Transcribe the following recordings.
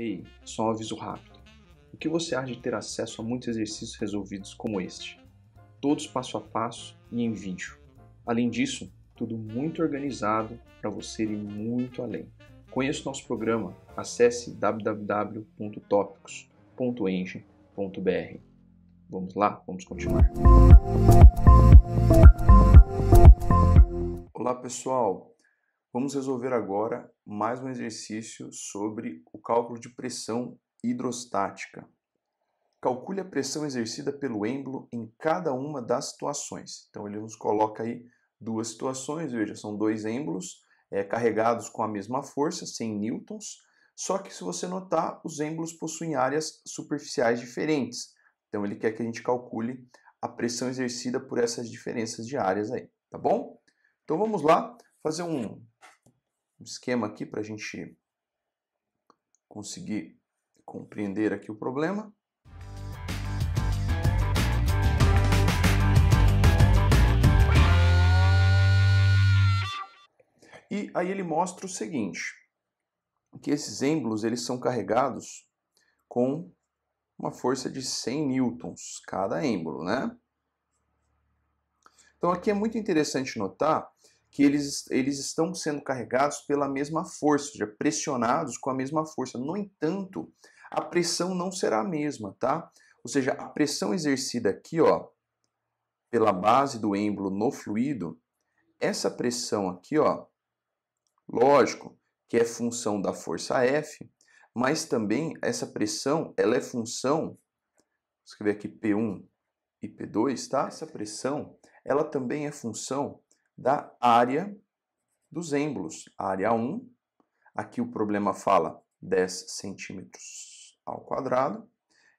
Ei, só um aviso rápido. O que você acha de ter acesso a muitos exercícios resolvidos como este? Todos passo a passo e em vídeo. Além disso, tudo muito organizado para você ir muito além. Conheça o nosso programa, acesse www.topicos.eng.br. Vamos lá, vamos continuar. Olá pessoal, Vamos resolver agora mais um exercício sobre o cálculo de pressão hidrostática. Calcule a pressão exercida pelo êmbolo em cada uma das situações. Então ele nos coloca aí duas situações, veja, são dois êmbolos é, carregados com a mesma força, 100 newtons, só que se você notar, os êmbolos possuem áreas superficiais diferentes. Então ele quer que a gente calcule a pressão exercida por essas diferenças de áreas aí, tá bom? Então vamos lá fazer um um esquema aqui para a gente conseguir compreender aqui o problema. E aí ele mostra o seguinte, que esses êmbolos eles são carregados com uma força de 100 newtons cada êmbolo, né? Então aqui é muito interessante notar que eles, eles estão sendo carregados pela mesma força, ou seja, pressionados com a mesma força. No entanto, a pressão não será a mesma, tá? Ou seja, a pressão exercida aqui, ó, pela base do êmbolo no fluido, essa pressão aqui, ó, lógico que é função da força F, mas também essa pressão, ela é função, vou escrever aqui P1 e P2, tá? Essa pressão, ela também é função da área dos êmbolos. Área 1, aqui o problema fala 10 centímetros ao quadrado.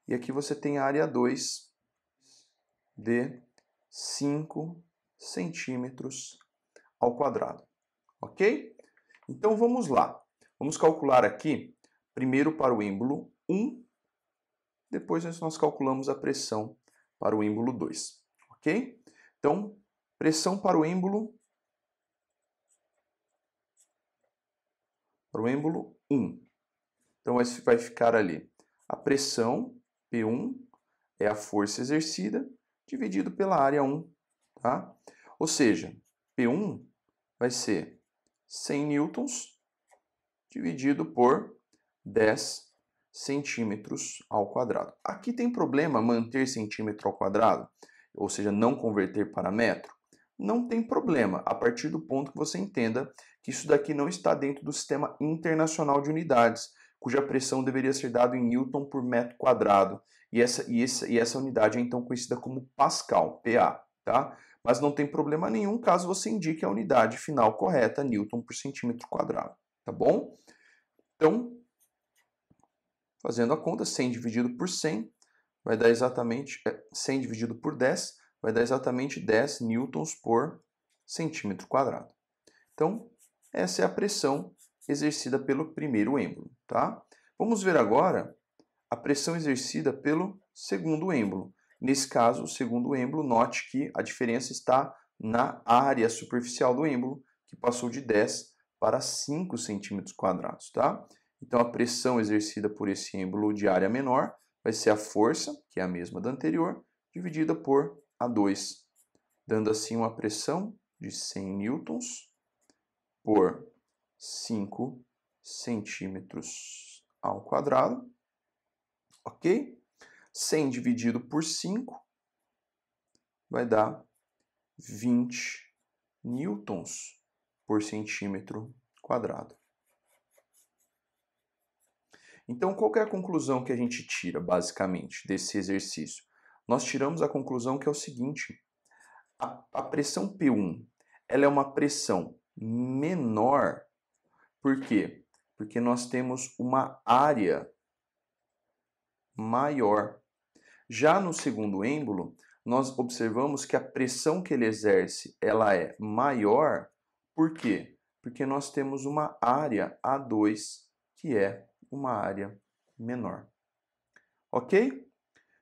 E aqui você tem a área 2 de 5 centímetros ao quadrado. Ok? Então vamos lá. Vamos calcular aqui, primeiro para o êmbolo 1, depois nós calculamos a pressão para o êmbolo 2. Ok? Então, Pressão para o êmbolo. Para o êmbolo 1. Então vai ficar ali a pressão P1 é a força exercida dividido pela área 1, tá? Ou seja, P1 vai ser 100 newtons dividido por 10 centímetros ao quadrado. Aqui tem problema manter centímetro ao quadrado, ou seja, não converter para metro? não tem problema, a partir do ponto que você entenda que isso daqui não está dentro do sistema internacional de unidades, cuja pressão deveria ser dada em Newton por metro quadrado. E essa, e essa, e essa unidade é então conhecida como Pascal, PA. Tá? Mas não tem problema nenhum caso você indique a unidade final correta, Newton por centímetro quadrado. Tá bom? Então, fazendo a conta, 100 dividido por 100 vai dar exatamente 100 é, dividido por 10, vai dar exatamente 10 newtons por centímetro quadrado. Então, essa é a pressão exercida pelo primeiro êmbolo. Tá? Vamos ver agora a pressão exercida pelo segundo êmbolo. Nesse caso, o segundo êmbolo, note que a diferença está na área superficial do êmbolo, que passou de 10 para 5 centímetros quadrados. Tá? Então, a pressão exercida por esse êmbolo de área menor vai ser a força, que é a mesma da anterior, dividida por a 2, dando assim uma pressão de 100 newtons por 5 centímetros ao quadrado, ok? 100 dividido por 5 vai dar 20 newtons por centímetro quadrado. Então, qual é a conclusão que a gente tira, basicamente, desse exercício? nós tiramos a conclusão que é o seguinte: a, a pressão P1 ela é uma pressão menor, por quê? Porque nós temos uma área maior. Já no segundo êmbolo, nós observamos que a pressão que ele exerce ela é maior, por quê? Porque nós temos uma área A2 que é uma área menor. Ok?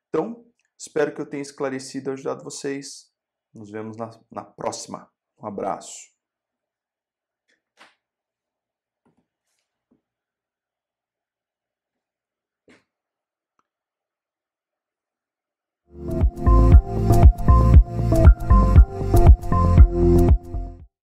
Então, Espero que eu tenha esclarecido e ajudado vocês. Nos vemos na, na próxima. Um abraço.